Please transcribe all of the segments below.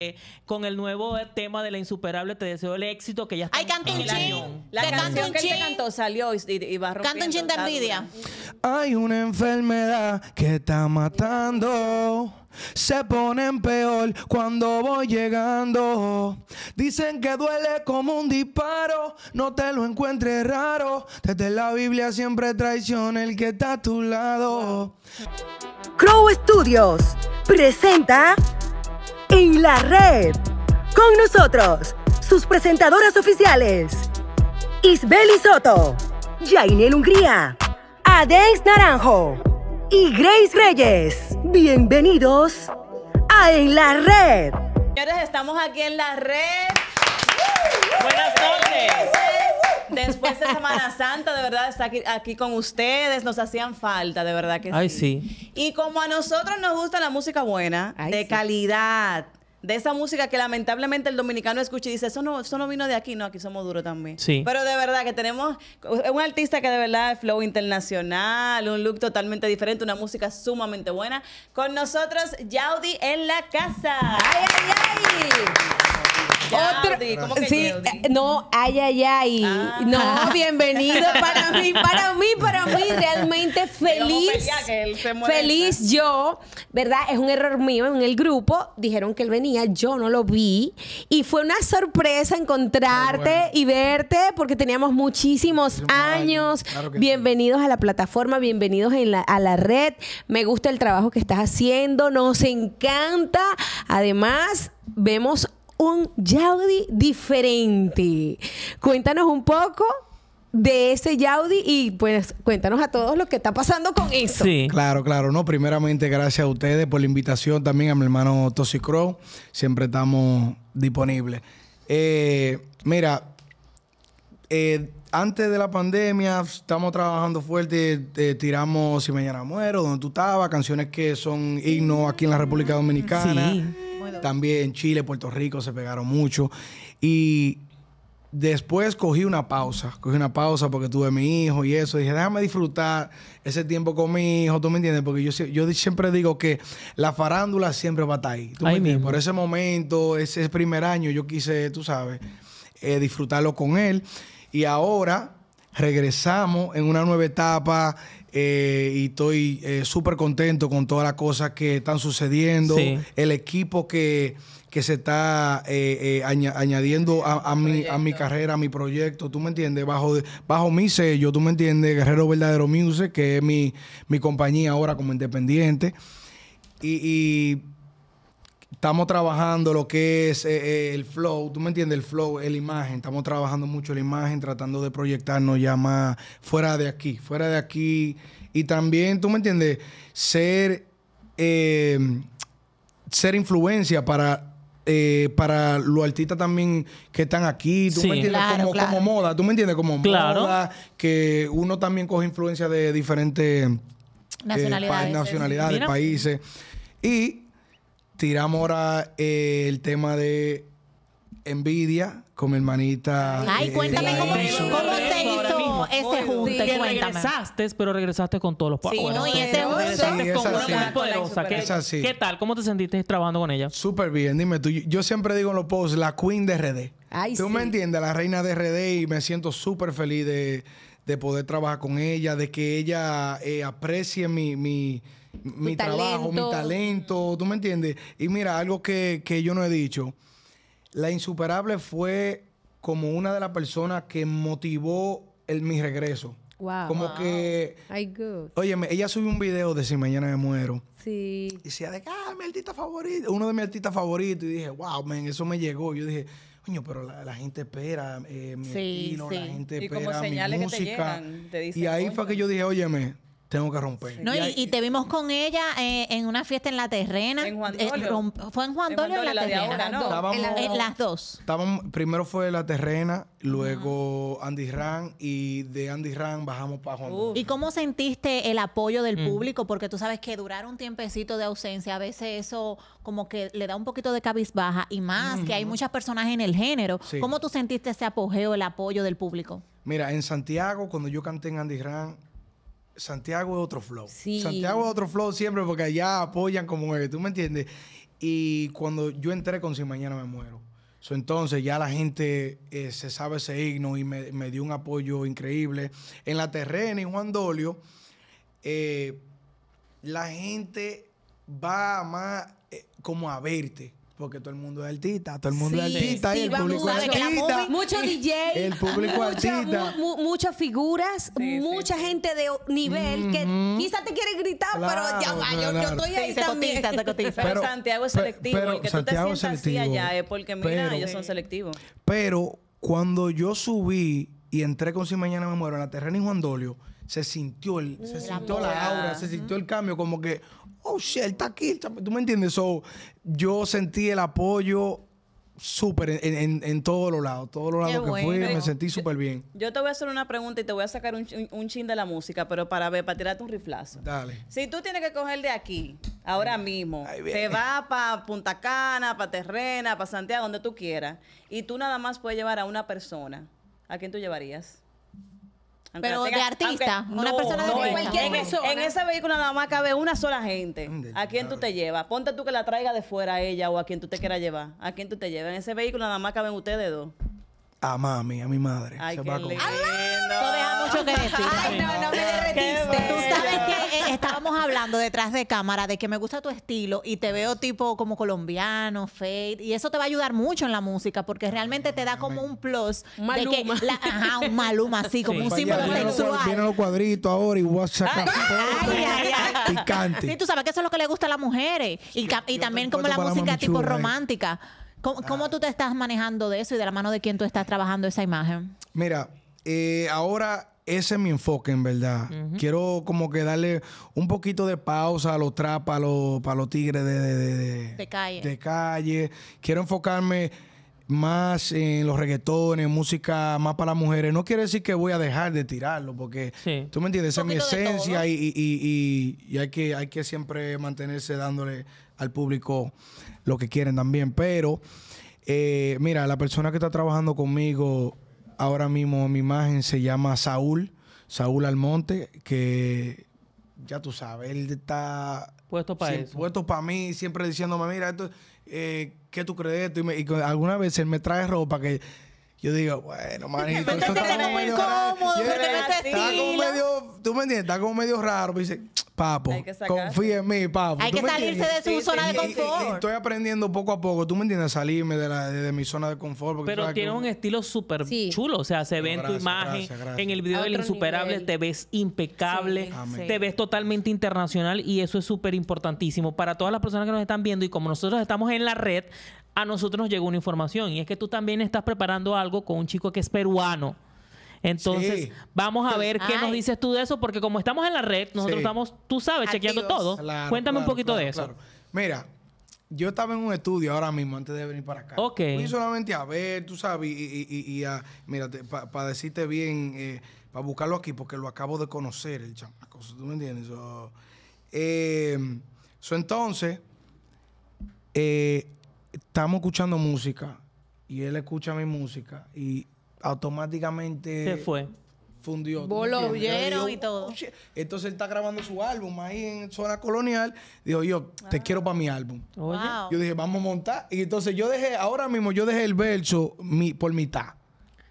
Eh, con el nuevo tema de la insuperable te deseo el éxito que ya está Ay, canto en un el La canción que cantó salió y, y, va envidia. Hay una enfermedad que está matando. Se ponen peor cuando voy llegando. Dicen que duele como un disparo. No te lo encuentres raro. Desde la Biblia siempre traiciona el que está a tu lado. Crow Studios presenta en la red. Con nosotros, sus presentadoras oficiales, Isbeli Soto, Jainel Hungría, Adex Naranjo y Grace Reyes. Bienvenidos a En la Red. Señores, estamos aquí en la red. Buenas tardes después de Semana Santa, de verdad, está aquí, con ustedes. Nos hacían falta, de verdad que Ay, sí. Y como a nosotros nos gusta la música buena, de calidad, de esa música que lamentablemente el dominicano escucha y dice, eso no, vino de aquí, no, aquí somos duros también. Sí. Pero de verdad que tenemos un artista que de verdad es flow internacional, un look totalmente diferente, una música sumamente buena. Con nosotros, Yaudi en la casa. ¡Ay, ay, ay! Otro, sí, eh, no, ay, ay, ay. Ah. No, bienvenido para mí, para mí, para mí. Realmente feliz. Feliz yo, ¿verdad? Es un error mío en el grupo. Dijeron que él venía, yo no lo vi. Y fue una sorpresa encontrarte y verte porque teníamos muchísimos años. bienvenidos a la plataforma, bienvenidos en la, a la red. Me gusta el trabajo que estás haciendo, nos encanta. Además, vemos un Yaudi diferente. Cuéntanos un poco de ese Yaudi y pues cuéntanos a todos lo que está pasando con eso. Sí. Claro, claro, no. Primeramente, gracias a ustedes por la invitación también a mi hermano Tosi Crow. Siempre estamos disponibles. Eh, mira, eh, antes de la pandemia estamos trabajando fuerte, eh, tiramos Si Mañana Muero, donde tú estabas, canciones que son himnos aquí en la República Dominicana. Sí. También También Chile, Puerto Rico se pegaron mucho. Y después cogí una pausa, cogí una pausa porque tuve mi hijo y eso. Dije, déjame disfrutar ese tiempo con mi hijo, ¿tú me entiendes? Porque yo, yo siempre digo que la farándula siempre va a estar ahí. Por ese momento, ese primer año, yo quise, tú sabes, eh, disfrutarlo con él. Y ahora regresamos en una nueva etapa eh, y estoy eh, súper contento con todas las cosas que están sucediendo, el equipo que, que se está eh, añadiendo a, a mi, a mi carrera, a mi proyecto, tú me entiendes, bajo, bajo mi sello, tú me entiendes, Guerrero Verdadero Music, que es mi, mi compañía ahora como independiente. y, y estamos trabajando lo que es eh, eh, el flow, tú me entiendes, el flow, la imagen, estamos trabajando mucho la imagen, tratando de proyectarnos ya más fuera de aquí, fuera de aquí. Y también, tú me entiendes, ser, eh, ser influencia para... para los artistas también que están aquí, tú me entiendes, como, moda, tú me entiendes, como moda, que uno también coge influencia de diferentes nacionalidades, nacionalidades países. Y tiramos ahora eh, el tema de Envidia con mi hermanita. Ay, eh, cuéntame cómo, hizo, se hizo ese junte. regresaste, pero regresaste con todos los papás. Sí, no, y ese junte es con una poderosa. ¿Qué, ¿Qué tal? ¿Cómo te sentiste trabajando con ella? Súper bien, dime tú. Yo siempre digo en los posts, la queen de RD. Ay, tú me entiendes, la reina de RD y me siento súper feliz de, de, poder trabajar con ella, de que ella eh, aprecie mi, mi mi trabajo, mi talento, ¿tú me entiendes? Y mira, algo que, que yo no he dicho, La Insuperable fue como una de las personas que motivó el, mi regreso. Wow. Como que. Ay, good. Óyeme, ella subió un video de Si Mañana Me Muero. Sí. Y decía de ah, mi artista favorito, uno de mis artistas favoritos. Y dije, wow, man, eso me llegó. Yo dije, coño, pero la, gente espera mi sí, la gente espera eh, y como señales Que te llegan, y ahí fue que yo dije, óyeme, tengo que romper. No, y, te vimos con ella eh, en una fiesta en la terrena. En Juan eh, Dolio ¿Fue en Juan Dolio o en la, terrena? en las dos. Estábamos, primero fue la terrena, luego Andy Ran y de Andy Ran bajamos para Juan Dolio. ¿Y cómo sentiste el apoyo del mm. público? Porque tú sabes que durar un tiempecito de ausencia, a veces eso como que le da un poquito de cabizbaja y más que hay muchas personas en el género. ¿Cómo tú sentiste ese apogeo, el apoyo del público? Mira, en Santiago, cuando yo canté en Andy Ran, Santiago es otro flow. Santiago es otro flow siempre porque allá apoyan como es, tú me entiendes. Y cuando yo entré con Si Mañana Me Muero, entonces ya la gente eh, se sabe ese himno y me, dio un apoyo increíble. En la terrena y Juan Dolio, eh, la gente va más eh, como a verte porque todo el mundo es artista, todo el mundo es artista y el público es artista. Muchos DJs, el público muchas figuras, mucha gente de nivel que quizás te quiere gritar, pero ya yo, estoy ahí también. Pero, Santiago es selectivo. el que tú te sientas selectivo, así allá es porque, mira, ellos son selectivos. Pero cuando yo subí y entré con Si Mañana Me Muero en la Terrena y Juan Dolio, se sintió, el, la aura, se sintió el cambio, como que, oh shit, está aquí, ¿tú me entiendes? yo sentí el apoyo súper en, todos los lados, todos los lados que fui, me sentí súper bien. Yo te voy a hacer una pregunta y te voy a sacar un, un, chin de la música, pero para ver, para tirarte un riflazo. Dale. Si tú tienes que coger de aquí, ahora mismo, te vas para Punta Cana, para Terrena, para Santiago, donde tú quieras, y tú nada más puedes llevar a una persona, ¿a quién tú llevarías? Pero de artista, una persona de en- en ese vehículo nada más cabe una sola gente. ¿A quién tú te llevas? Ponte tú que la traiga de fuera a ella o a quien tú te quieras llevar. ¿A quién tú te llevas? En ese vehículo nada más caben ustedes dos. A mami, a mi madre. Ay, Se va lindo. Eso deja mucho que Ay, no, no me derretiste. Tú sabes estábamos hablando detrás de cámara de que me gusta tu estilo y te veo tipo como colombiano, fade, y eso te va a ayudar mucho en la música porque realmente te da como un plus. Maluma. De que ajá, un maluma así, como un símbolo sexual. los cuadritos ahora y WhatsApp. Ay, ay, ay, picante. Sí, tú sabes que eso es lo que le gusta a las mujeres y, también como la música tipo eh. romántica. Ah. ¿Cómo, tú te estás manejando de eso y de la mano de quién tú estás trabajando esa imagen? Mira, eh, ahora ese es mi enfoque, en verdad. Quiero como que darle un poquito de pausa a los trap, a los, para los tigres de, de, calle. Quiero enfocarme más en los reggaetones, música más para las mujeres. No quiere decir que voy a dejar de tirarlo, porque tú me entiendes, esa es mi esencia y, hay, que, hay que siempre mantenerse dándole al público lo que quieren también. Pero, eh, mira, la persona que está trabajando conmigo ahora mismo mi imagen se llama Saúl, Saúl Almonte, que ya tú sabes, él está puesto para eso. Puesto para mí, siempre diciéndome, mira, esto, eh, ¿qué tú crees de esto? Y, y él me trae ropa que yo digo, bueno, manito, eso está como medio raro. tú me entiendes, está como medio raro. dice, papo, confía en mí, papo. Hay que salirse de su zona de confort. estoy aprendiendo poco a poco, tú me entiendes, salirme de, la, de, mi zona de confort. Pero tiene un estilo súper chulo, o sea, se ve en tu imagen, en el video del Insuperable, te ves impecable, te ves totalmente internacional y eso es súper importantísimo. Para todas las personas que nos están viendo y como nosotros estamos en la red, a nosotros nos llegó una información y es que tú también estás preparando algo con un chico que es peruano. Entonces, vamos a ver qué nos dices tú de eso, porque como estamos en la red, nosotros estamos, tú sabes, chequeando todo. Cuéntame un poquito de eso. Mira, yo estaba en un estudio ahora mismo antes de venir para acá. Ok. Fui solamente a ver, tú sabes, y, a, mira, para decirte bien, eh, para buscarlo aquí, porque lo acabo de conocer, el chamaco, ¿tú me entiendes? Eh, entonces, eh, estamos escuchando música y él escucha mi música y automáticamente... Se fue. Fundió. y todo. Oh, entonces él está grabando su álbum ahí en zona colonial. Dijo, yo te ah. quiero para mi álbum. Yo dije, vamos a montar. Y entonces yo dejé, ahora mismo yo dejé el verso mi, por mitad.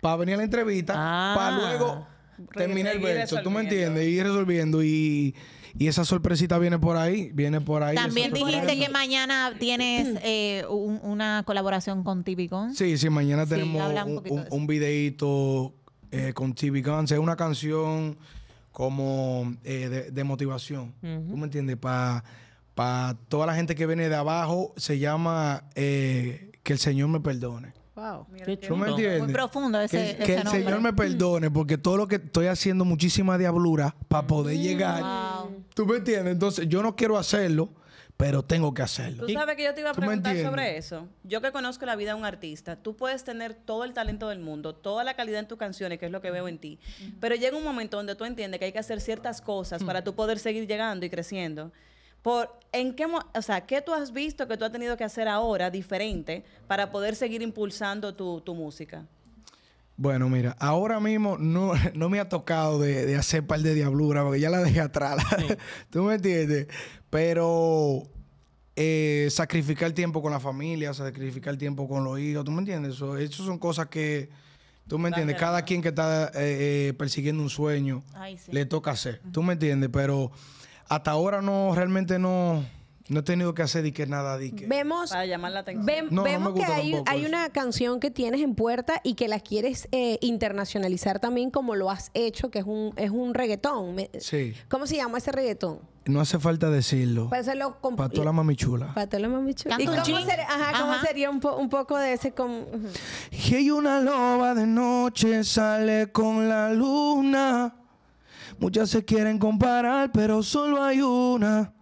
Para venir a la entrevista, para ah. luego terminar el verso. ¿Tú me entiendes? Y ir resolviendo. Y y esa sorpresita viene por ahí, viene por ahí. También dijiste que mañana tienes mm. eh, una colaboración con Típico. Sí, sí, mañana tenemos un un, eh, con TV Guns. Es una canción como eh, de, motivación. ¿Tú me entiendes? Para toda la gente que viene de abajo, se llama Que el Señor me perdone. Wow. entiendes? Muy profundo ese, que que el Señor me perdone, porque todo lo que estoy haciendo, muchísima diablura, para poder mm. llegar ¿Tú me entiendes? Entonces, yo no quiero hacerlo, pero tengo que hacerlo. Tú sabes que yo te iba a preguntar sobre eso. Yo que conozco la vida de un artista, tú puedes tener todo el talento del mundo, toda la calidad en tus canciones, que es lo que veo en ti, pero llega un momento donde tú entiendes que hay que hacer ciertas cosas para mm. tú poder seguir llegando y creciendo. Por, ¿en qué, o sea, tú has visto que tú has tenido que hacer ahora diferente para poder seguir impulsando tu música? Bueno, mira, ahora mismo no, me ha tocado de, de hacer par de diablura porque ya la dejé atrás. ¿Tú me entiendes? Pero eh, sacrificar tiempo con la familia, sacrificar tiempo con los hijos, ¿tú me entiendes? Eso, son cosas que, ¿tú me entiendes? Cada quien que está eh, eh, persiguiendo un sueño le toca hacer, ¿tú me entiendes? Pero hasta ahora no, realmente no no he tenido que hacer dique nada dique. Vemos, Para llamar la atención. vemos que hay, una canción que tienes en puerta y que la quieres eh, internacionalizar también como lo has hecho, que es un, es un reggaetón. Sí. ¿Cómo se llama ese reggaetón? No hace falta decirlo. Para hacerlo Para toda la mamichula. Para toda la mamichula. ¿Y cómo, sería un, poco de ese... Con, hay una loba de noche sale con la luna. Muchas se quieren comparar, pero solo hay una.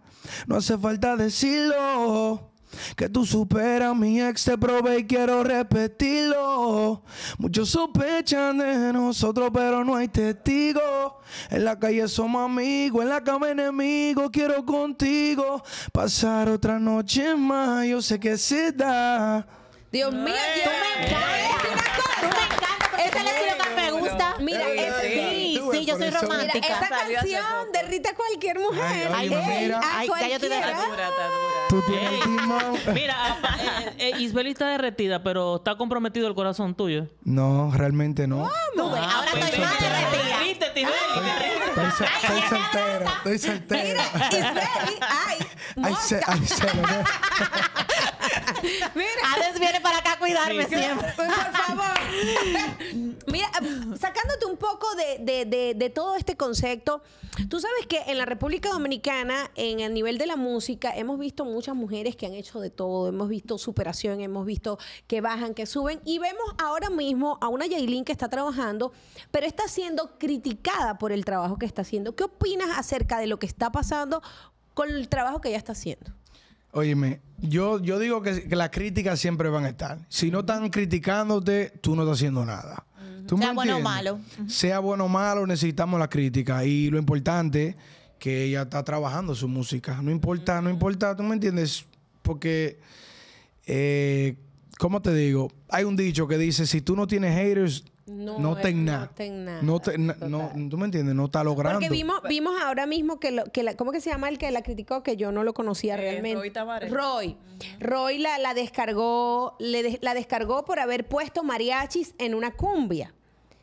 No hace falta decirlo. Que tú superas, mi ex te probé y quiero repetirlo. Muchos sospechan de nosotros, pero no hay testigo En la calle somos amigos, en la cama enemigos, quiero contigo pasar otra noche más. Yo sé que se da. Dios mío, me Esa es que me gusta. Mira, es Sí, yo soy romántica. Mira, esa canción derrite a cualquier mujer. Ay, Ey, te dura, Mira, eh, eh, Isbeli está derretida, pero está comprometido el corazón tuyo. No, realmente no. ahora estoy más derretida. Viste, Estoy, soltera, estoy soltera. Mira, Isbeli, ay, Ay, se, lo veo. mira, Alex viene para acá a cuidarme siempre. Pues, por favor poco de, todo este concepto. Tú sabes que en la República Dominicana, en el nivel de la música, hemos visto muchas mujeres que han hecho de todo. Hemos visto superación, hemos visto que bajan, que suben. Y vemos ahora mismo a una Yailin que está trabajando, pero está siendo criticada por el trabajo que está haciendo. ¿Qué opinas acerca de lo que está pasando con el trabajo que ella está haciendo? Óyeme, yo, yo digo que, las críticas siempre van a estar. Si no están criticándote, tú no estás haciendo nada sea bueno o malo. Sea bueno o malo, necesitamos la crítica. Y lo importante que ella está trabajando su música. No importa, no importa, ¿tú me entiendes? Porque, eh, ¿cómo te digo? Hay un dicho que dice, si tú no tienes haters, no, ten nada. No, No, no, tú me entiendes, no está logrando. Porque vimos, vimos ahora mismo que, lo, que la, ¿cómo que se llama el que la criticó? Que yo no lo conocía eh, realmente. Roy Roy. la, la descargó, le la descargó por haber puesto mariachis en una cumbia.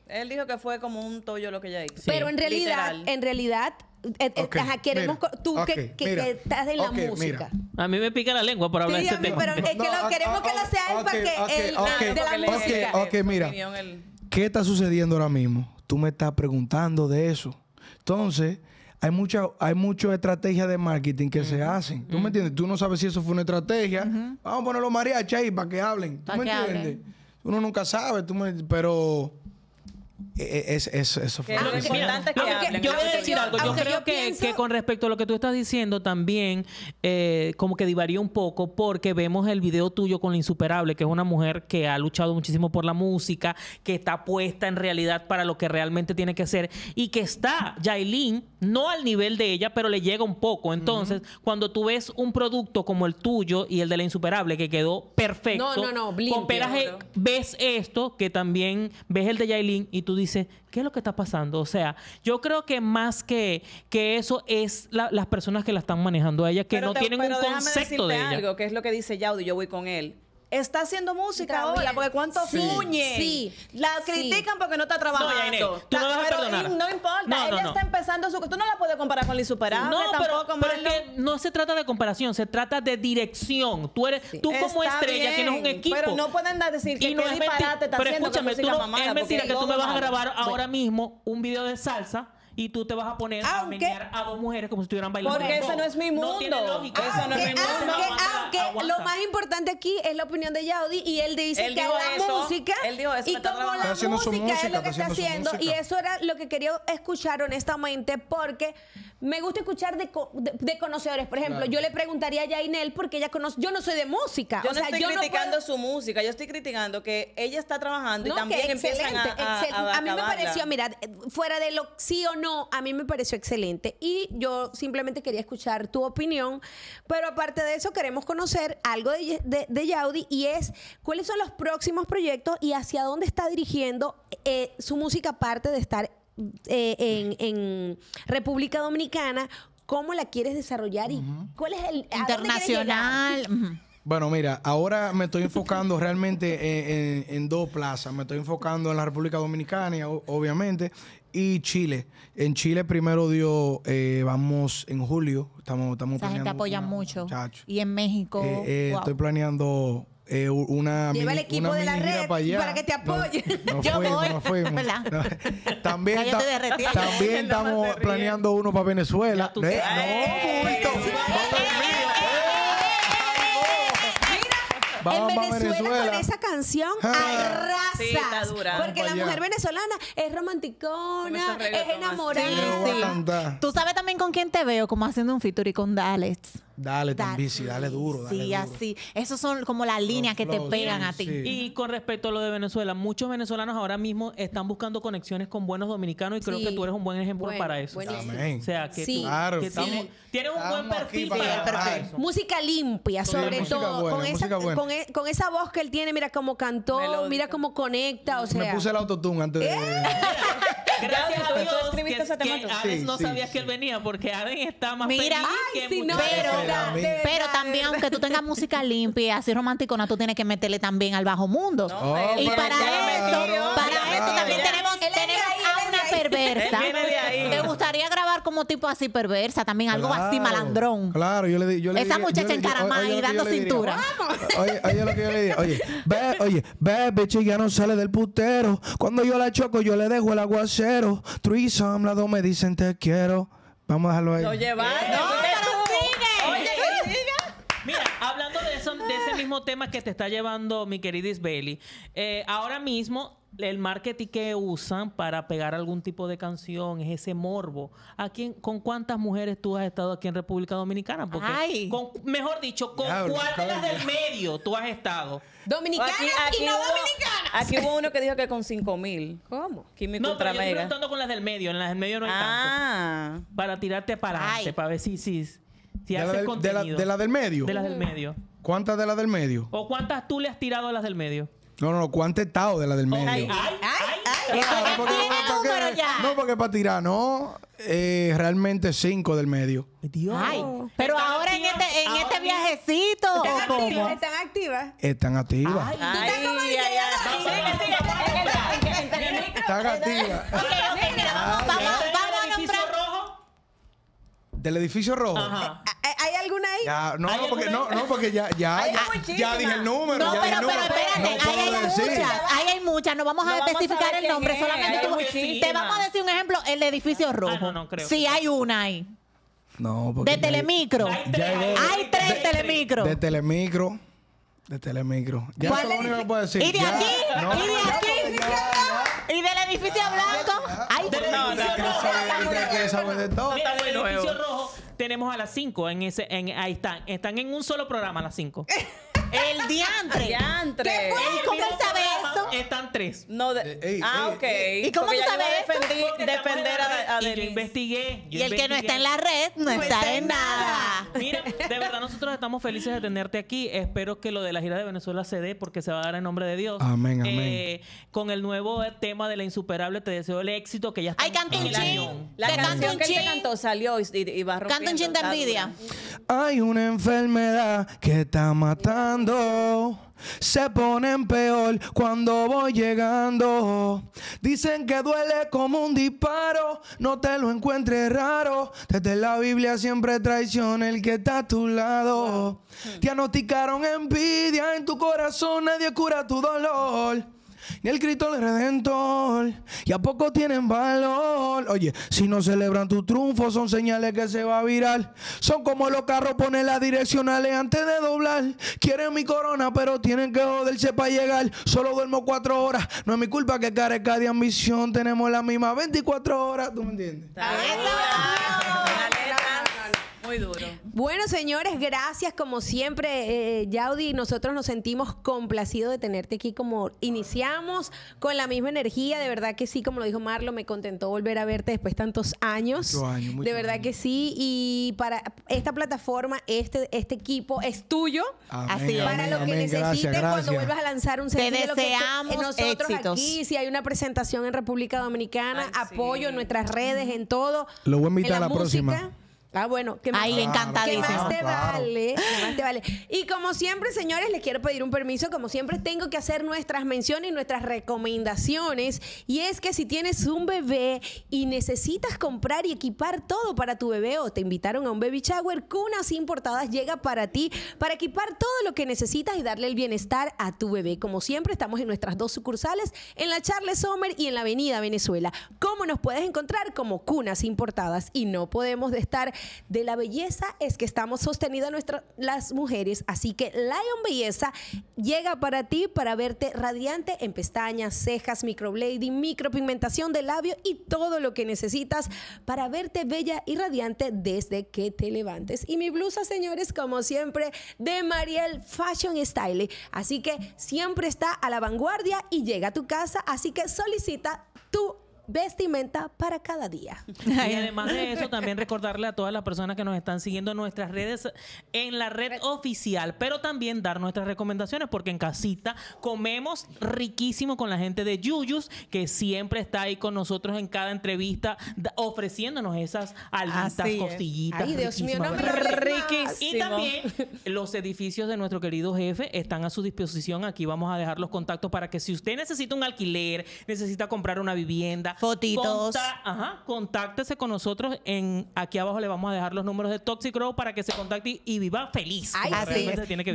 Él dijo que fue como un tollo lo que ella hizo. Pero en realidad, en realidad, eh, eh, queremos tú que, estás en la música. A mí me pica la lengua por hablar de Sí, pero es que lo, ah, queremos ah, que lo sea él para que él de la música. ok, mira. ¿Qué está sucediendo ahora mismo? Tú me estás preguntando de eso. Entonces, hay mucha, hay muchas estrategias de marketing que se hacen. ¿Tú me entiendes? Tú no sabes si eso fue una estrategia. Vamos a ponerlo María ahí para que hablen. ¿Tú me entiendes? Uno nunca sabe, tú pero e, e, es, eso fue. yo voy decir algo. Yo creo que, con respecto a lo que tú estás diciendo, también eh, como que divaría un poco, porque vemos el video tuyo con la Insuperable, que es una mujer que ha luchado muchísimo por la música, que está puesta en realidad para lo que realmente tiene que ser y que está Yailin, no al nivel de ella, pero le llega un poco. Entonces, cuando tú ves un producto como el tuyo y el de la Insuperable, que quedó perfecto, no, no, no, con ves esto, que también ves el de Yailin y tú dices, ¿qué es lo que está pasando? O sea, yo creo que más que, que eso es las personas que la están manejando a ella, que no tienen un concepto de ella. algo, que es lo que dice Yaudi, yo voy con él está haciendo música ahora, porque cuánto sí. fuñe. Sí. La critican porque no está trabajando. No, Inés, tú no a perdonar. No importa, ella está empezando su... Tú no la puedes comparar con Liz Superable, no, pero, pero es que no se trata de comparación, se trata de dirección. Tú eres, tú como estrella tienes un equipo. Pero no pueden decir que no es disparate está pero escúchame, mamada, es mentira que tú me vas a grabar ahora mismo un video de salsa y tú te vas a poner a menear a dos mujeres como si estuvieran bailando. Porque eso no es mi mundo. No tiene lógica. eso no es mi mundo. Aunque, lo más importante aquí es la opinión de Yaudi y él dice que la música él dijo eso, y como la música, es lo que está, haciendo, y eso era lo que quería escuchar honestamente porque me gusta escuchar de, conocedores. Por ejemplo, yo le preguntaría a Yainel porque ella conoce, yo no soy de música. Yo no estoy criticando su música, yo estoy criticando que ella está trabajando y también empiezan a, a, a, mí me pareció, mira, fuera de lo sí o no no, a mí me pareció excelente y yo simplemente quería escuchar tu opinión, pero aparte de eso queremos conocer algo de, de, Yaudi y es cuáles son los próximos proyectos y hacia dónde está dirigiendo eh, su música aparte de estar eh, en, República Dominicana, cómo la quieres desarrollar y cuál es el... Internacional. Bueno, mira, ahora me estoy enfocando realmente en, en, dos plazas. Me estoy enfocando en la República Dominicana, obviamente, y Chile. En Chile primero dio, eh, vamos en julio, estamos, estamos gente apoya mucho. Y en México. Eh, eh, estoy planeando una. Lleva el equipo de la red para que te apoye. También, también estamos planeando uno para Venezuela. en Venezuela, con esa canción arrasa, porque la mujer venezolana es romanticona, es enamorada. Tú sabes también con quién te veo, como haciendo un feature y con Dalex. Dale, tan bici, dale duro. Dale sí, así. Esas son como las líneas que te pegan a ti. Y con respecto a lo de Venezuela, muchos venezolanos ahora mismo están buscando conexiones con buenos dominicanos y creo que tú eres un buen ejemplo para eso. Amén. O sea, que, tú, tienes un buen perfil Música limpia, sobre todo. con, esa, e, Con, esa voz que él tiene, mira cómo cantó, mira cómo conecta, o sea. Me puse el autotune antes de... Eh. Gracias a Dios no sabías que él venía porque Aden está más mira, que si pero también, aunque tú tengas música limpia, así no tú tienes que meterle también al bajo mundo. y para eso, para esto también tenemos, tenemos ahí, a una perversa. Me gustaría grabar como tipo así perversa, también algo así malandrón. Claro, yo le digo. Esa muchacha encaramada y dando cintura. Oye, oye lo que yo le digo. Oye, ve, oye, ya no sale del putero. Cuando yo la choco, yo le dejo el aguacero. a las me dicen te quiero. Vamos a dejarlo ahí. Lo llevaron. mismo tema que te está llevando mi querida Isbeli. Eh, ahora mismo el marketing que usan para pegar algún tipo de canción es ese morbo. ¿A quién, ¿Con cuántas mujeres tú has estado aquí en República Dominicana? Porque, mejor dicho, ¿con cuántas cuál de las del medio tú has estado? ¿Dominicana aquí, y no hubo, Aquí hubo uno que dijo que con 5 mil. ¿Cómo? no, pero yo estoy preguntando con las del medio. En las del medio no hay tanto. Ah. Para tirarte para adelante, para ver si, si, si de haces De la, del medio. De las del medio. Mm. ¿Cuántas de las del medio? ¿O cuántas tú le has tirado a las del medio? No, no, no, ¿cuántas estado de las del medio? Ay, no, porque para tirar, no, eh, realmente cinco del medio. ¡Ay! pero ahora en este, en este viajecito. ¿Están activas? ¿Están activas? Están activas. Están activas. Ok, vamos, vamos. Del edificio rojo. ¿Hay alguna ahí? no, porque, no, porque ya, ya, ya, ya, dije el número. No, pero, pero espérate, ahí hay muchas, hay muchas. No vamos a especificar el nombre, solamente Te vamos a decir un ejemplo, el edificio rojo. Sí, hay una ahí. No, porque. De Telemicro. Hay, tres, de, Telemicro. De Telemicro. De Telemicro. Ya es lo único que puedo decir. Y de aquí, y de aquí. Y del edificio ah, blanco. edificio rojo tenemos a las 5 en ese en ahí están, están en un solo programa a las 5. El diantre. ¿Qué fue? ¿Cómo él sabe eso? Están tres. No, ah, ok. ¿Y cómo él sabes eso? Defender a, a y yo investigué. y el que no está en la red no, está en nada. Mira, de verdad nosotros estamos felices de tenerte aquí. Espero que lo de la gira de Venezuela se dé porque se va a dar en nombre de Dios. Amén, amén. Eh, con el nuevo tema de La Insuperable te deseo el éxito que ya está Ay, canto en un el La canción que él cantó salió y, y, y Canta un chin de envidia. Hay una enfermedad que está matando se se en peor cuando voy llegando. Dicen que duele como un disparo, no te lo encuentres raro. Desde la Biblia siempre traiciona el que está a tu lado. Diagnosticaron envidia en tu corazón, nadie cura tu dolor ni el Cristo el Redentor, y a poco tienen valor. Oye, si no celebran tu triunfo, son señales que se va a virar. Son como los carros, ponen las direccionales antes de doblar. Quieren mi corona, pero tienen que joderse para llegar. Solo duermo cuatro horas, no es mi culpa que carezca de ambición. Tenemos la misma 24 horas, ¿tú me entiendes? Muy duro. Bueno, señores, gracias como siempre, eh, Yaudi. Nosotros nos sentimos complacidos de tenerte aquí como iniciamos con la misma energía. De verdad que sí, como lo dijo Marlo, me contentó volver a verte después de tantos años. de verdad que sí. Y para esta plataforma, este, este equipo es tuyo. Así para lo que necesites cuando vuelvas a lanzar un sencillo. Te deseamos lo que nosotros aquí, si hay una presentación en República Dominicana, apoyo en nuestras redes, en todo. Lo voy a invitar a la próxima. Ah, bueno, que más, ah, que te vale, vale. Y como siempre, señores, les quiero pedir un permiso. Como siempre, tengo que hacer nuestras menciones y nuestras recomendaciones. Y es que si tienes un bebé y necesitas comprar y equipar todo para tu bebé o te invitaron a un baby shower, Cunas Importadas llega para ti para equipar todo lo que necesitas y darle el bienestar a tu bebé. Como siempre, estamos en nuestras dos sucursales, en la Charles Sommer y en la Avenida Venezuela. ¿Cómo nos puedes encontrar? Como Cunas Importadas. Y no podemos estar de la belleza es que estamos sostenidas nuestras las mujeres. Así que Lion Belleza llega para ti para verte radiante en pestañas, cejas, microblading, micropigmentación de labio y todo lo que necesitas para verte bella y radiante desde que te levantes. Y mi blusa, señores, como siempre, de Mariel Fashion Style. Así que siempre está a la vanguardia y llega a tu casa. Así que solicita vestimenta para cada día. Y además de eso, también recordarle a todas las personas que nos están siguiendo en nuestras redes, en la red oficial, pero también dar nuestras recomendaciones, porque en casita comemos riquísimo con la gente de Yuyus, que siempre está ahí con nosotros en cada entrevista, ofreciéndonos esas alitas, costillitas. Ay, Dios mío, no Y también los edificios de nuestro querido jefe están a su disposición. Aquí vamos a dejar los contactos para que si usted necesita un alquiler, necesita comprar una vivienda, Fotitos. Ajá, contáctese con nosotros. En, aquí abajo le vamos a dejar los números de Toxic para que se contacte y viva feliz.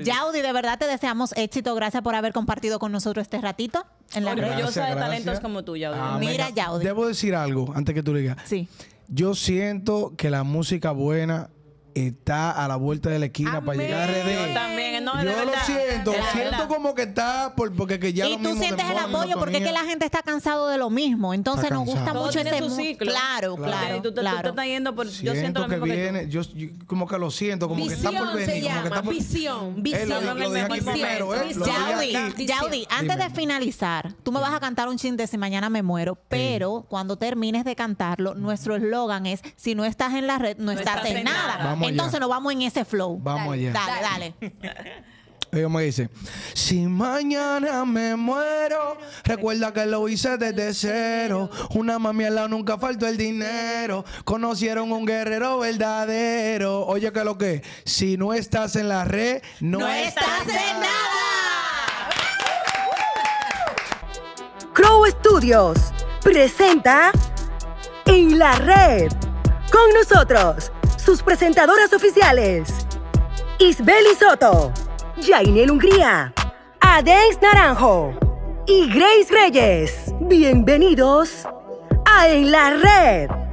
Yaudi, de verdad te deseamos éxito. Gracias por haber compartido con nosotros este ratito. En la Orgullosa de talentos como tú, Yaudi. Ah, Mira, Yaudi. Debo decir algo antes que tú digas. Sí. Yo siento que la música buena está a la vuelta de la esquina para llegar a RD no, Yo lo siento, siento como que está por, porque que ya Y tú sientes el apoyo porque es que la gente está cansado de lo mismo, entonces nos gusta Todo mucho ese ciclo. Claro, claro. tú, estás yendo por yo siento lo mismo Yo, como que lo siento, como visión que está por venir, se llama. visión, eh, visión, Yaudi, antes de finalizar, tú me vas a cantar un chin si mañana me muero, pero cuando termines de cantarlo, nuestro eslogan es si no estás en la red, no, estás, en nada. Entonces nos vamos en ese flow. Vamos allá. Dale, dale. Ella me dice si mañana me muero, recuerda que lo hice desde cero. Una mami al lado nunca faltó el dinero. Conocieron un guerrero verdadero. Oye, que lo que, si no estás en la red, no, estás, estás en nada. Crow Studios presenta En la Red. Con nosotros, sus presentadoras oficiales, Isbel y Soto. Jainel Hungría, Adex Naranjo y Grace Reyes. Bienvenidos a En la Red.